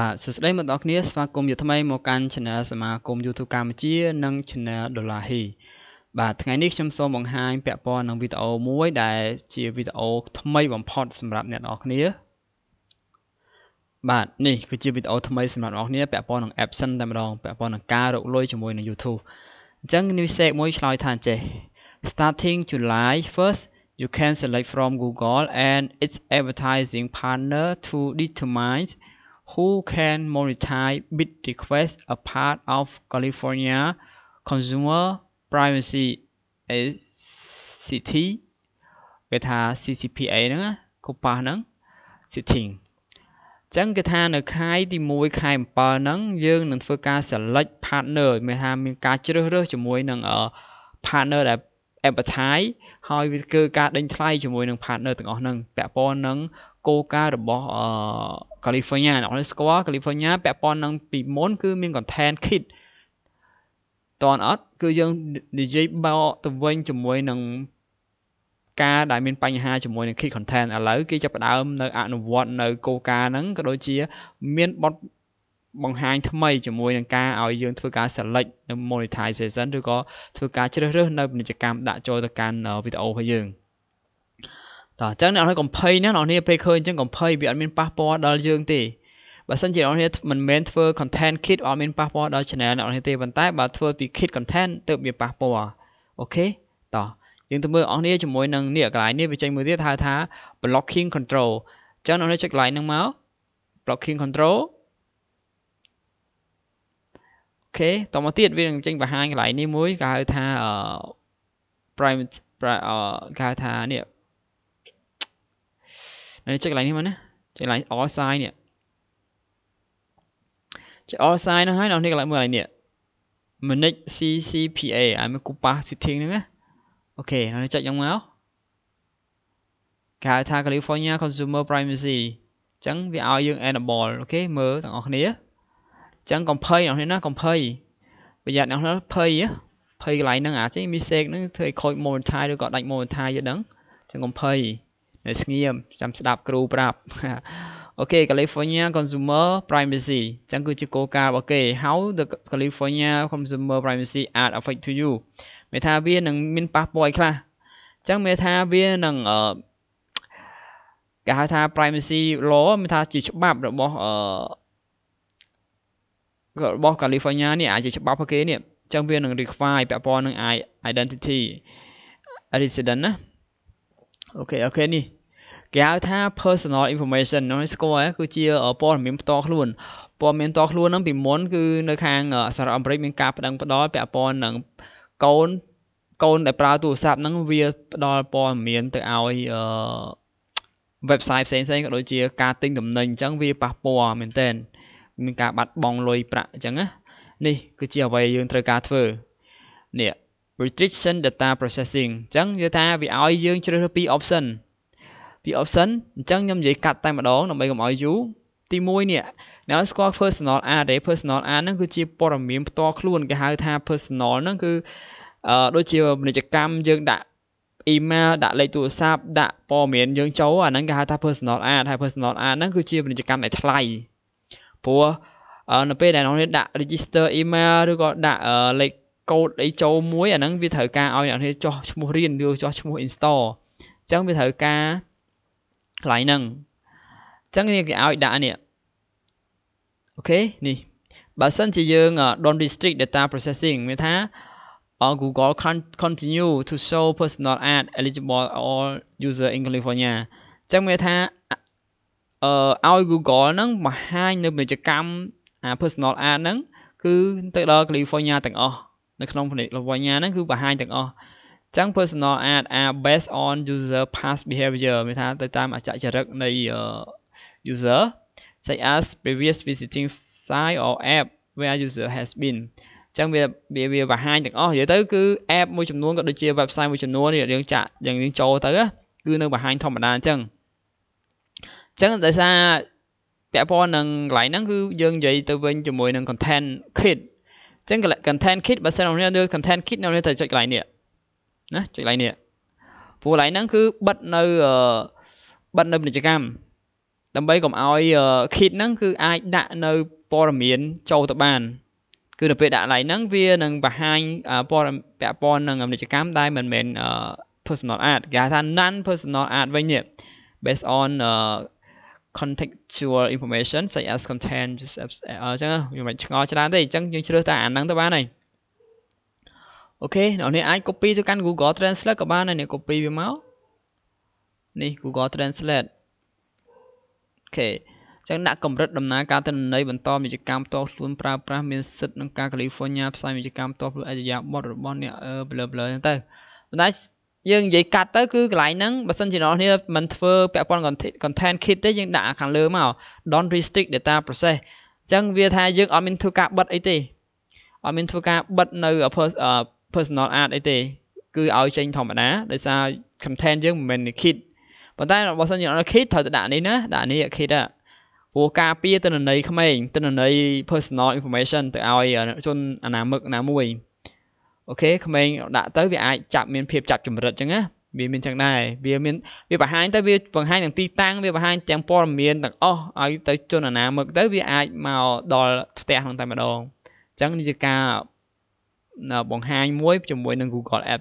បាទសួស្តីបងប្អូនគ្នាស្វាគមន៍ជាថ្មីមកកាន់ Channel សមាគម YouTube កម្ពុជា និង Channel Dollar He បាទថ្ងៃនេះខ្ញុំសូមបង្ហាញ ពាក់ព័ន្ធនឹងវីដេអូមួយដែល ជាវីដេអូថ្មីបំផុតសម្រាប់អ្នកនរគ្នាបាទនេះគឺជាវីដេអូថ្មីសម្រាប់អ្នកនរគ្នាពាក់ព័ន្ធនឹង Epson តែម្ដងពាក់ព័ន្ធនឹងការរកលុយជាមួយនឹង YouTube អញ្ចឹងនេះសេកមួយឆ្លើយថាចេះ Starting July 1st you can select from Google and its advertising partner to determine who can monetize bid requests a part of California Consumer Privacy ACT គេថា CCPA ហ្នឹងកូប៉ាហ្នឹង sitting ចឹងគេថានៅខែទី1ខែ7ហ្នឹង យើងនឹងធ្វើការ select partner មានថាមានការជ្រើសរើសជាមួយនឹង partner ដែល advertise ហើយវាគឺការដេញថ្លៃជាមួយនឹង partner ទាំងអស់ហ្នឹងពាក់ព័ន្ធនឹងគោលការណ៍របស់អឺ California អ្នកនរស្គាល់ California ពាក់ព័ន្ធនឹងពីមុនគឺមាន content kit តនអត់គឺយើងនិយាយបោកទៅវិញជាមួយនឹងការដែលមានបញ្ហាជាមួយនឹង kit content ឥឡូវគេចាប់ផ្ដើមនៅអនុវត្តនៅគោលការណ៍ហ្នឹងក៏ដូចជាមានបទបង្ហាញថ្មីជាមួយនឹងការឲ្យយើង ធ្វើការ select នៅ monetization ឬក៏ធ្វើការជ្រើសរើសនៅពាណិជ្ជកម្មដាក់ចូលទៅកាន់វីដេអូរបស់យើង។តោះអញ្ចឹងអ្នកនរកំភៃណាអ្នកនរពេលឃើញអញ្ចឹងកំភៃវាអត់មានប៉ះពាល់ដល់យើងទេបើសិនជាអ្នកនរមិនមែនធ្វើ content kit អត់មានប៉ះពាល់ដល់ channel អ្នកនរទេប៉ុន្តែបើធ្វើពី kit content ទើបវាប៉ះពាល់អូខេតោះយើងទៅមើលអស់គ្នាជាមួយនឹងនេះកន្លែងនេះវាចេញមួយទៀតហៅថា blocking control អញ្ចឹងអ្នកនរចុចកន្លែងហ្នឹងមក blocking control អូខេតមកទៀតវានឹងចេញបង្ហាញកន្លែងនេះមួយគេហៅថា prime គេហៅថានេះនេះចេះកន្លែងនេះមកណាចេះកន្លែង all sign នេះចេះ all sign នោះហើយដល់នេះកន្លែងមើលកន្លែងនេះ manage CCPA អាមកូប៉ា setting ហ្នឹងណាអូខេដល់ចុចយ៉ាងមកគេហៅថា California Consumer Privacy អញ្ចឹងវាឲ្យយើង enable អូខេមើលទាំងអស់គ្នាអញ្ចឹងកំភៃអ្នកនេះណាកំភៃប្រយ័ត្នអ្នកនេះភ័យភ័យកន្លែងហ្នឹងអាចមីសេកហ្នឹងធ្វើឲ្យខូច monetize ឬក៏ដាច់ monetize យល់ដឹងអញ្ចឹងកំភៃស្ងៀមចាំស្ដាប់គ្រូប្រាប់អូខេ California Consumer Privacy អញ្ចឹងគឺជាគោលការណ៍របស់គេ How the California Consumer Privacy Act affect to you មេថាវានឹងមានប៉ះពាល់អីខ្លះអញ្ចឹងមេថាវានឹងអឺគេហៅថា privacy law មានថាជាច្បាប់របស់អឺរបស់ California នេះអាចជាច្បាប់របស់គេនេះអញ្ចឹងវានឹង require ពាក់ព័ន្ធនឹង identity resident ណាអូខេអូខេនេះគេហៅថា personal information នោះស្គាល់គឺជាព័ត៌មានផ្ទាល់ខ្លួនព័ត៌មានផ្ទាល់ខ្លួនហ្នឹងពីមុនគឺនៅខាងសារអាមេរិកមានការប្តឹងផ្ដល់ពាក់ព័ន្ធនឹងកូនកូនដែលប្រើទូរស័ព្ទហ្នឹងវាផ្ដល់ព័ត៌មានទៅឲ្យអឺ website ផ្សេងៗក៏ដូចជា ការទិញទំនិញអញ្ចឹងវាប៉ះពាល់មែនទែនមានការបាត់បង់លុយប្រាក់អញ្ចឹងណានេះគឺជាអ្វីយើងត្រូវការធ្វើនេះ restriction data processing អញ្ចឹងយល់ថាវាឲ្យយើងជ្រើសរើសពីរ option ពី option អញ្ចឹងខ្ញុំនិយាយកាត់តែម្ដងដើម្បីកុំឲ្យយូរទី1នេះអ្នកស្គាល់ personal array personal array ហ្នឹងគឺជាព័ត៌មានផ្ទាល់ខ្លួនគេហៅថា personal ហ្នឹងគឺអឺដូចជាពាណិជ្ជកម្មយើងដាក់ email ដាក់លេខទូរស័ព្ទដាក់ព័ត៌មានយើងចូលអាហ្នឹងគេហៅថា personal art ហើយ personal art ហ្នឹងគឺជាពាណិជ្ជកម្មដែលថ្លៃព្រោះនៅពេលដែលអ្នកនេះដាក់ register email ឬក៏ដាក់លេខកូដអីចូលមួយអាហ្នឹងវាត្រូវការឲ្យអ្នកនេះចុះឈ្មោះរៀនឬចុះឈ្មោះ install អញ្ចឹងវាត្រូវការថ្លៃហ្នឹងអញ្ចឹងវាគេឲ្យដាក់នេះអូខេនេះបើសិនជាយើង don't restrict data processing មានថា Google can continue to show personal ad eligible all user in California អញ្ចឹងមានថាអឺឲ្យ Google ហ្នឹងបង្ហាញនៅពាណិជ្ជកម្មអា personal ad ហ្នឹងគឺទៅដល់ California ទាំងអស់នៅក្នុង California ហ្នឹងគឺបង្ហាញទាំងអស់ចឹង personal ad are based on user past behavior មានថាទៅតាមអចចរិតនៃ user such as previous visiting site or app where user has been ចឹងវាវាបង្ហាញទាំងអស់និយាយទៅគឺ app មួយចំនួនក៏ដូចជា website មួយចំនួនយើងចាក់យ៉ាងយើងចូលទៅគឺនៅបង្ហាញធម្មតាអញ្ចឹងអញ្ចឹងដោយសារពាក់ព័ន្ធនឹងកន្លែងហ្នឹងគឺយើងនិយាយទៅវិញជាមួយនឹង content kit អញ្ចឹង content kit បើសិនអ្នកនរ content kit អ្នកនរទៅចុចកន្លែងនេះណាចុចកន្លែងនេះព្រោះកន្លែងហ្នឹងគឺបិទនៅបិទនៅពាណិជ្ជកម្មដើម្បីកុំឲ្យ kit ហ្នឹងគឺអាចដាក់នៅព័ត៌មានចូលទៅបានគឺនៅពេលដាក់កន្លែងហ្នឹងវានឹងបង្ហាញព័ត៌ពាក់ព័ន្ធនឹងពាណិជ្ជកម្មដែលមិនមែន personal art គេហៅថា non personal art វិញនេះ based on contextual information such as content just អញ្ចឹងខ្ញុំមិនឆ្ងល់ច្រើនទេអញ្ចឹងយើងជ្រើសតែអាហ្នឹងទៅបានហើយអូខេអ្នកនាងអាច copy ទៅកាន់ Google Translate ក៏បានដែរអ្នក copy វាមកនេះ Google Translate អូខេចឹងដាក់កម្រិតដំណើរការទិន្នន័យបន្តពាណិជ្ជកម្មផ្ទាល់ខ្លួនប្រើប្រាស់មានសិទ្ធិក្នុងការ California ផ្សាយពាណិជ្ជកម្មផ្ទាល់ខ្លួនអាជ្ញាប័ណ្ណរបស់អ្នកអឺប្លើប្លើចឹងទៅប៉ុន្តែយើងនិយាយកាត់ទៅគឺកន្លែងហ្នឹងបើសិនជាអ្នកនេះមិនធ្វើពាក់ព័ន្ធ content kit ទេយើងដាក់ខាងលើមក don't restrict data process អញ្ចឹងវាថាយើងអត់មានធ្វើការបិទអីទេអត់មានធ្វើការបិទនៅ personal art អីទេគឺឲ្យចេញធម្មតាដោយសារ content យើងមិនមែន kit ប៉ុន្តែបើសិនយើងអត់ kit ត្រូវតែដាក់នេះណាដាក់នេះ kit ហ่ะព្រោះការពារតនន័យក្មេងតនន័យ personal information ទៅឲ្យជនអនាមិកណាមួយអូខេក្មេងដាក់ទៅវាអាចចាប់មានភាពចាប់ចម្រិតចឹងណាវាមានចឹងដែរវាមានវាបង្ហាញទៅវាបង្ហាញទាំងទីតាំងវាបង្ហាញទាំងព័ត៌មានទាំងអស់ឲ្យទៅជនអនាមិកទៅវាអាចមកដល់ផ្ទះហ្នឹងតែម្ដងចឹងនេះជាការ Ờ, bằng hai nâng Google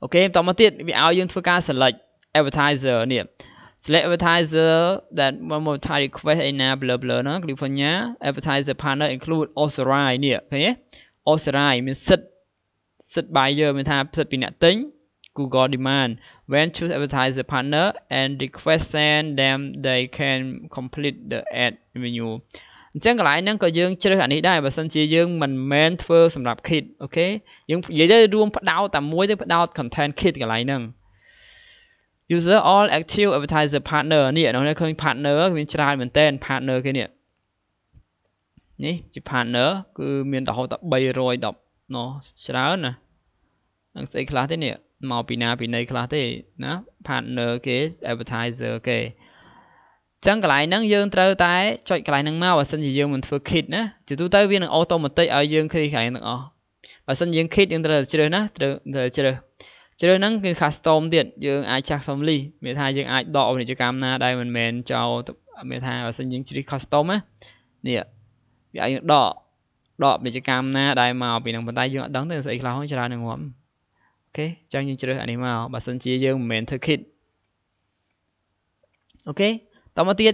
OK, em tóm tắt vì Ads សិនអូខេបន្តមកទៀតវាឲ្យយើងធ្វើការ select advertiser នេះ select advertiser that one more time request ឯណា blur blur ហ្នឹង nhá. advertiser partner include authorized នេះឃើញទេ authorized មានសិទ្ធសិទ្ធ buyer tính Google demand when choose advertiser partner and request send them they can complete the ad menu អញ្ចឹងកន្លែងហ្នឹងក៏យើងជ្រើសអានេះដែរបើសិនជាយើងមិនមែនធ្វើសម្រាប់ kit អូខេយើងនិយាយទៅរួម ផ្ដោតតែមួយទេផ្ដោត content kit កន្លែងហ្នឹង user all active advertiser partner នេះអ្នកនរឃើញ partner មានច្រើនមែនតើ partner គេនេះនេះជា partner គឺមានរហូតដល់310ណោះច្រើនណានឹងស្អីខ្លះទេនេះមកពីណាពីណីខ្លះទេណា partner គេ advertiser គេចឹងកន្លែងហ្នឹងយើងត្រូវតែចុចកន្លែងហ្នឹងមកបើសិនជាយើងមិនធ្វើ kit ណាជាទូទៅវានឹង automatic ឲ្យយើង create កន្លែងទាំងអស់បើសិនយើង kit យើងត្រូវជ្រើសណាត្រូវត្រូវជ្រើសជ្រើសហ្នឹងគឺ custom ទៀតយើងអាច custom list មានថាយើងអាចដកអនិច្ចកម្មណាដែលមិនមែនចោលមានថាបើសិនយើងជ្រើស custom ណានេះវាអាចដកដកអនិច្ចកម្មណាដែលមកពីហ្នឹងប៉ុន្តែយើងអត់ដឹងទេស្អីខ្លះហ្នឹងច្រើននឹងងំអូខេចឹងយើងជ្រើសអានេះមកបើសិនជាយើងមិនមែនធ្វើ kit អូខេតមកទៀត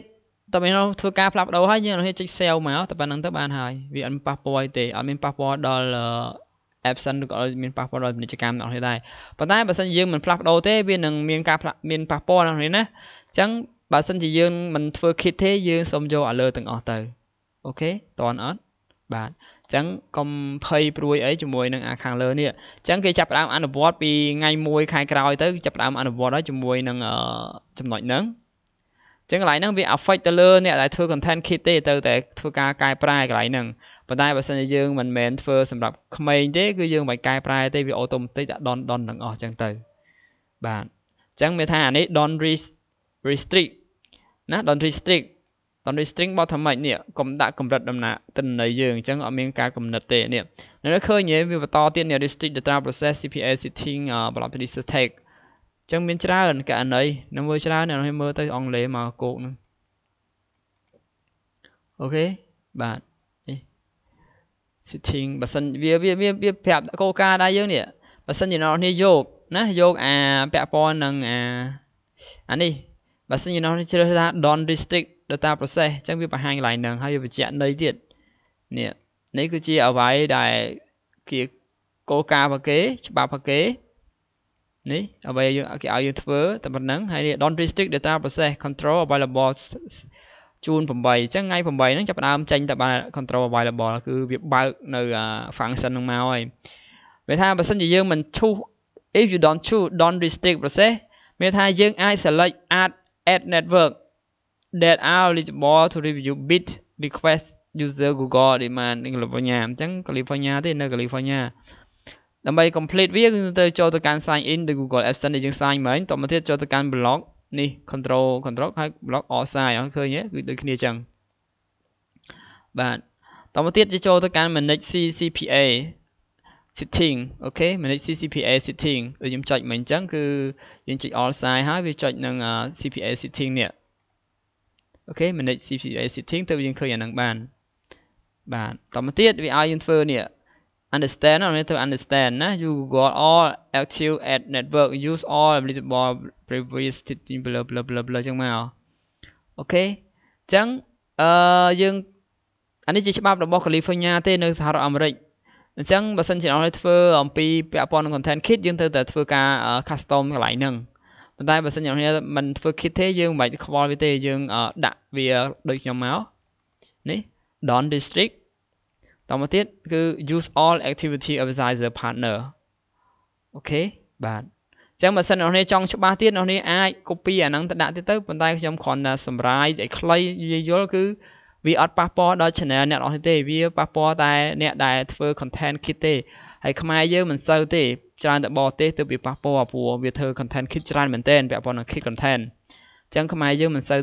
តើមានធ្វើការផ្លាស់ប្ដូរហើយយើងអាចចុច sell មកតែប៉ុណ្្នឹងទៅបានហើយវាអត់ប៉ះពាល់ទេអត់មានប៉ះពាល់ដល់ absent ឬក៏អត់មានប៉ះពាល់ដល់ពាណិជ្ជកម្មរបស់នេះដែរប៉ុន្តែបើសិនយើងមិនផ្លាស់ប្ដូរទេវានឹងមានការមានប៉ះពាល់របស់នេះណាអញ្ចឹងបើសិនជាយើងមិនធ្វើ kit ទេយើងសូមយក alert ទាំងអស់ទៅអូខេតន់អត់បាទអញ្ចឹងកុំភ័យព្រួយអីជាមួយនឹងអាខាងលើនេះអញ្ចឹងគេចាប់ផ្ដើមអនុវត្តពីថ្ងៃ1ខែក្រោយ ទៅចាប់ផ្ដើមអនុវត្តហើយជាមួយនឹងចំណុចហ្នឹងចឹងកន្លែងហ្នឹងវា affect ទៅលើអ្នកដែលធ្វើ content kit ទេទៅតែធ្វើការកែប្រែកន្លែងហ្នឹងប៉ុន្តែបើសិនជាយើងមិនមែនធ្វើសម្រាប់ក្មេងទេគឺយើងមិនកែប្រែទេវា automatic ដាក់ don don ទាំងអស់ចឹងទៅបាទចឹងមានថាអានេះ don restrict ណា don restrict don restrict បោះថាម៉េចនេះកុំដាក់កម្រិតដំណាក់ទិន្នន័យយើងចឹងអត់មានការកំណត់ទេនេះនៅឃើញវាបន្តទៀតនេះ restrict data process CPA setting velocity tag ចឹងមានច្រើនករណីនៅមើលច្រើនអ្នកនរមើលទៅអង់គ្លេសមកគោកហ្នឹងអូខេបាទ sitting បើសិនវាវាវាប្រាប់កោការដែរយើងនេះបើសិនជាអ្នកនរយកណាយកអាពាក់ព័ន្ធនឹងអាអានេះបើសិនជាអ្នកនរជ្រើសថា don restrict data process ចឹងវាបង្ហាញកន្លែងហ្នឹងហើយវាបញ្ជាក់ន័យទៀតនេះនេះគឺជាអ្វីដែលគេកោការរបស់គេ ច្បាប់របស់គេនេះអ្វីយើងគេឲ្យយើងធ្វើតែប៉ុណ្្នឹងហើយ don't restrict data process control available ជូន8អញ្ចឹងថ្ងៃ8ហ្នឹងចាប់ដើមចេញតែបាន control available គឺវាបើកនៅ function ហ្នឹងមកហើយវាថាបើសិនជាយើងមិន choose if you don't choose don't restrict process មានថាយើងអាច select add add network that are eligible to review bit request user Google demand នេះ California អញ្ចឹង California ទេនៅ California ដើម្បី complete វាគឺទៅចូលទៅកាន់ sign in ឬ Google Apps ដែលយើង sign មែនតទៅមកទៀតចូលទៅកាន់ blog នេះ control control ហើយ blog all sign អត់ឃើញទេគឺដូចគ្នាចឹងបាទតមកទៀតចូលទៅកាន់ manage CCPA sitting អូខេ manage CCPA sitting ដូចខ្ញុំចុចមិញអញ្ចឹងគឺយើងចុច all sign ហើយវាចុចនឹង CPA sitting នេះអូខេ manage CPA sitting ទៅយើងឃើញអានឹងបានបាទតមកទៀតវាឲ្យយើងធ្វើនេះ understand អត់មានត្រូវ understand ណា you got all active at network use all available previous teaching blah blah blah blah ចឹងមកអូខេអញ្ចឹងអឺយើងអានេះជាច្បាប់របស់ California ទេនៅសហរដ្ឋអាមេរិកអញ្ចឹងបើសិនជាអ្នកធ្វើអំពីពាក់ព័ន្ធនឹង content kit យើងត្រូវតែធ្វើការ custom កន្លែងហ្នឹងប៉ុន្តែបើសិនជាអ្នកមិនធ្វើ kit ទេយើងមិនបាច់ខ្វល់វាទេយើងដាក់វាដូចខ្ញុំមកនេះ Don District តមកទៀតគឺ use all activity advisor partner អូខេបាទអញ្ចឹងបើសិនអ្នកនាងចង់ច្បាស់ទៀតអ្នកនាងអាច copy អាហ្នឹងទៅដាក់ទៀតទៅប៉ុន្តែខ្ញុំគ្រាន់តែសម្រាយឲ្យខ្លីយាយយល់គឺវាអត់ប៉ះពាល់ដល់ channel អ្នកនរទេវាប៉ះពាល់តែ អ្នកដែលធ្វើ content kit ទេហើយខ្មែរយើងមិនសូវទេច្រើនតែបរទេសទើបវាប៉ះពាល់ព្រោះវាធ្វើ content kit ច្រើនមែនទែនពាក់ព័ន្ធនឹង kit content អញ្ចឹងខ្មែរយើងមិនសូវ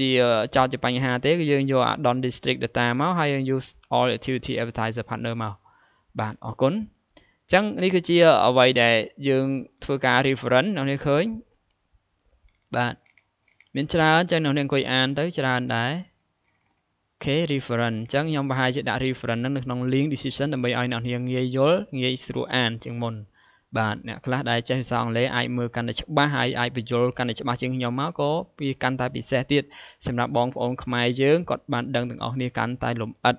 ទាចោតជាបញ្ហាទេគឺយើងយក addon district data មកហើយយើង use all activity advertiser partner មកបាទអរគុណអញ្ចឹងនេះគឺជាអ្វីដែលយើងធ្វើការ reference នៅនេះឃើញបាទមានច្រើនអញ្ចឹងនៅនេះអង្គុយអានទៅច្រើនដែរអូខេ reference អញ្ចឹងខ្ញុំបង្ហាញជាដាក់ reference ហ្នឹងនៅក្នុង link description ដើម្បីឲ្យអ្នកនាងងាយយល់ងាយស្រួលអានជាងមុនបាទអ្នកខ្លះដែលចេះភាសាអង់គ្លេសអាចមើលកាន់តែច្បាស់ហើយអាចបញ្យល់កាន់តែច្បាស់ជាងខ្ញុំមកក៏វាកាន់តែ ពិសេសទៀតសម្រាប់បងប្អូនខ្មែរយើងគាត់បានដឹងទាំងអស់គ្នាកាន់តែលំអិត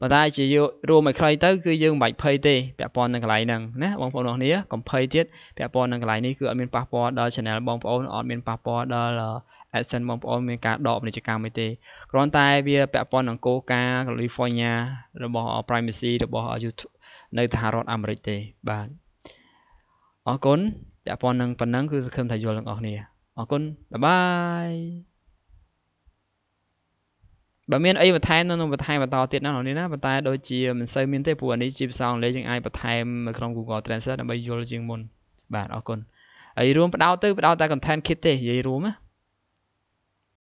ប៉ុន្តែជារួមឲ្យខ្លីទៅគឺយើងមិនបាច់ភ័យទេពាក់ព័ន្ធនឹងកន្លែងហ្នឹងណាបងប្អូនអរគ្នាកុំភ័យទៀតពាក់ព័ន្ធនឹងកន្លែងនេះគឺអត់មានប៉ះពាល់ដល់ channel បងប្អូនអត់មានប៉ះពាល់ដល់ action បងប្អូនមានការដកពាណិជ្ជកម្មអីទេគ្រាន់តែវាពាក់ព័ន្ធនឹងគោលការណ៍ California របស់ privacy របស់ YouTube នៅសហរដ្ឋអាមេរិកទេបាទអរគុណពាក់ព័ន្ធនឹងប៉ុណ្ណឹងគឺសង្ឃឹមថាយល់ទាំងអស់គ្នាអរគុណបាយបាយបើមានអីបន្ថែមនៅបន្ថែមបន្តទៀតណានេះណាប៉ុន្តែដូចជាមិនសូវមានទេព្រោះអានេះជាភាសាអង់គ្លេសយើងអាចបន្ថែមនៅក្នុង Google Translate ដើម្បីយល់ជាងមុនបាទអរគុណហើយរួមបដោតទៅបដោតតែ content kit ទេនិយាយរួមណា